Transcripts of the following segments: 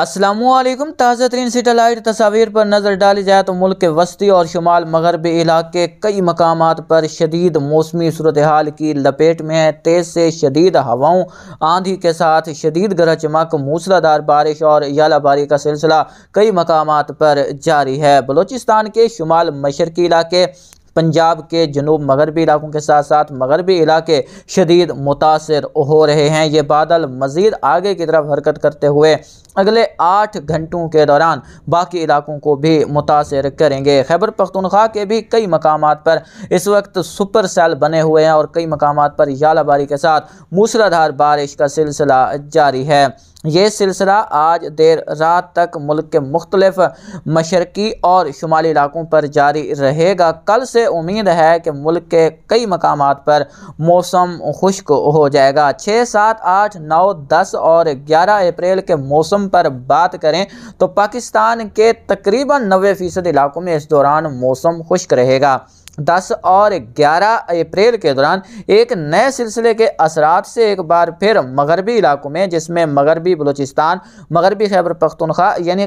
असलम ताज़ा तरीन सेटेलाइट तस्वीर पर नज़र डाली जाए तो मुल्क के वस्ती और शुमाल मगरबी इलाके कई मकाम पर शदीद मौसमी सूरत हाल की लपेट में है तेज़ से शदीद हवाओं आंधी के साथ शदीद गरज चमक मूसलाधार बारिश और यालाबारी का सिलसिला कई मकाम पर जारी है बलूचिस्तान के शुमाल मशरकी इलाके पंजाब के जनूब मगरबी इलाकों के साथ साथ मगरबी इलाके शदीद मुतासर हो रहे हैं ये बादल मज़ीद आगे की तरफ हरकत करते हुए अगले आठ घंटों के दौरान बाकी इलाकों को भी मुतासर करेंगे खैबर पख्तनख्वा के भी कई मकाम पर इस वक्त सुपर सेल बने हुए हैं और कई मकाम पर यालाबारी के साथ मूसलाधार बारिश का सिलसिला जारी है ये सिलसिला आज देर रात तक मुल्क के मुख्तलिफ मशरकी और शुमाली इलाकों पर जारी रहेगा कल से उम्मीद है कि मुल्क के कई मकाम पर मौसम खुश्क हो जाएगा छः सात आठ नौ दस और ग्यारह अप्रैल के मौसम पर बात करें तो पाकिस्तान के तकरीबन नबे फ़ीसद इलाकों में इस दौरान मौसम खुश्क रहेगा दस और ग्यारह अप्रैल के दौरान एक नए सिलसिले के असरात से एक बार फिर मगरबी इलाकों में जिसमें मगरबी बलूचिस्तान मगरबी खैबर पख्तनख्वा यानी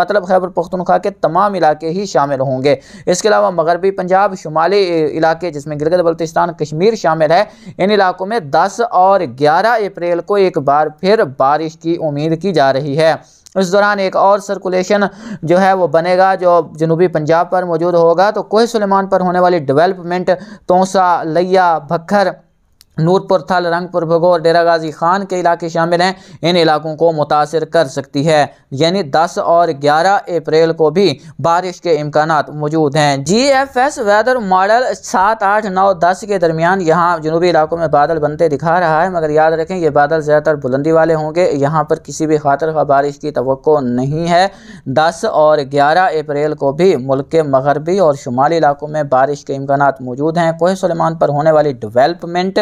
मतलब खैबर पख्तनख्वा के तमाम इलाके ही शामिल होंगे इसके अलावा मगरबी पंजाब शुमाली इलाके जिसमें गिलगित बल्तिस्तान कश्मीर शामिल है इन इलाकों में दस और ग्यारह अप्रैल को एक बार फिर बारिश की उम्मीद की जा रही है इस दौरान एक और सर्कुलेशन जो है वो बनेगा जो जनूबी पंजाब पर मौजूद होगा तो कोह सलेमान पर होने वाली डेवलपमेंट तोसा लिया भक्खर नूरपुर थल रंगपुर भगो और डेरा गाजी खान के इलाके शामिल हैं इन इलाकों को मुतासर कर सकती है यानी 10 और 11 अप्रैल को भी बारिश के इम्कान मौजूद हैं G F S weather model सात आठ नौ दस के दरमियान यहाँ जनूबी इलाकों में बादल बनते दिखा रहा है मगर याद रखें ये बादल ज़्यादातर बुलंदी वाले होंगे यहाँ पर किसी भी खातर का बारिश की तो नहीं है दस और ग्यारह अप्रैल को भी मुल्क के मगरबी और शुमाली इलाकों में बारिश के इम्कान मौजूद हैं कोह सलेमान पर होने वाली डिवेलपमेंट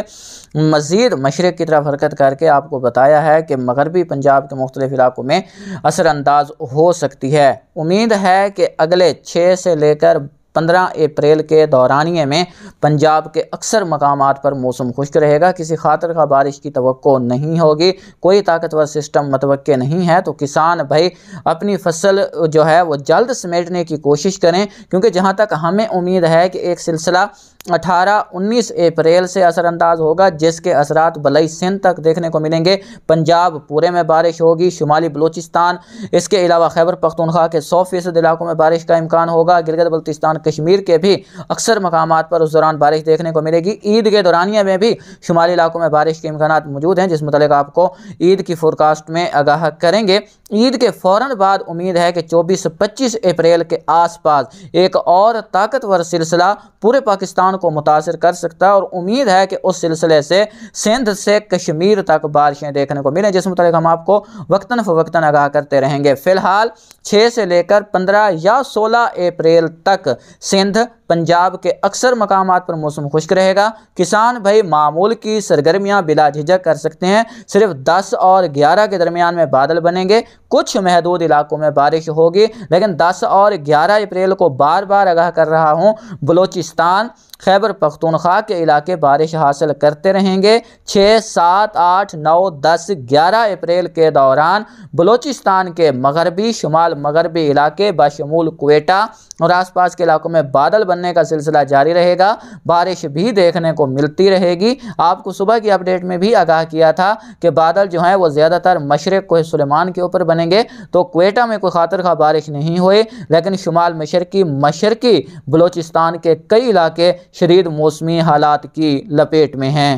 मज़ीद मशरक़ की तरफ हरकत करके आपको बताया है कि मगरबी पंजाब के मुख्तलिफ़ इलाकों में असरानंदाज हो सकती है उम्मीद है कि अगले छः से लेकर पंद्रह अप्रैल के दौरानिए में पंजाब के अक्सर मकाम पर मौसम खुश्क रहेगा किसी खातर का बारिश की तो नहीं होगी कोई ताकतवर सिस्टम मतव नहीं है तो किसान भाई अपनी फसल जो है वो जल्द समेटने की कोशिश करें क्योंकि जहाँ तक हमें उम्मीद है कि एक सिलसिला अठारह उन्नीस अप्रैल से असरअंदाज होगा जिसके असरात बलई सिंध तक देखने को मिलेंगे पंजाब पूरे में बारिश होगी शुमाली बलूचिस्तान इसके अलावा खैबर पख्तूनख्वा के सौ फ़ीसद इलाकों में बारिश का इम्कान होगा गिरगत बल्तिस्तान कश्मीर के भी अक्सर मकाम पर उस दौरान बारिश देखने को मिलेगी ईद के दौरानिया में भी शुमाली इलाकों में बारिश के इम्कान मौजूद हैं जिस मतलब आपको ईद की फोरकास्ट में आगाह करेंगे ईद के फ़ौर बाद उम्मीद है कि चौबीस पच्चीस अप्रैल के आसपास एक और ताकतवर सिलसिला पूरे पाकिस्तान इंसान को मुतासर कर सकता है और उम्मीद है कि उस सिलसिले से सिंध से कश्मीर तक बारिशें देखने को मिलें जिस मतलब हम आपको वक्ता फ़वक्ता आगाह करते रहेंगे फ़िलहाल छः से लेकर पंद्रह या सोलह अप्रैल तक सिंध पंजाब के अक्सर मकाम पर मौसम खुश्क रहेगा किसान भाई मामूल की सरगर्मियाँ बिला झिझक कर सकते हैं सिर्फ दस और ग्यारह के दरमियान में बादल बनेंगे कुछ महदूद इलाकों में बारिश होगी लेकिन दस और ग्यारह अप्रैल को बार बार आगाह कर रहा हूँ बलोचिस्तान खैबर पख्तूनख्वा के इलाके बारिश हासिल करते रहेंगे छः सात आठ नौ दस ग्यारह अप्रैल के दौरान बलोचिस्तान के मगरबी शुमाल मगरबी इलाके बशमूल कोटा और आसपास के इलाकों में बादल बनने का सिलसिला जारी रहेगा बारिश भी देखने को मिलती रहेगी आपको सुबह की अपडेट में भी आगाह किया था कि बादल जो हैं वो ज़्यादातर मशरक़ कोह सलेमान के ऊपर बनेंगे तो क्वेटा में कोई खातर खा बारिश नहीं हुई लेकिन शुमाल मशरकी मशरकी बलोचिस्तान के कई इलाके शरीद मौसमी हालात की लपेट में हैं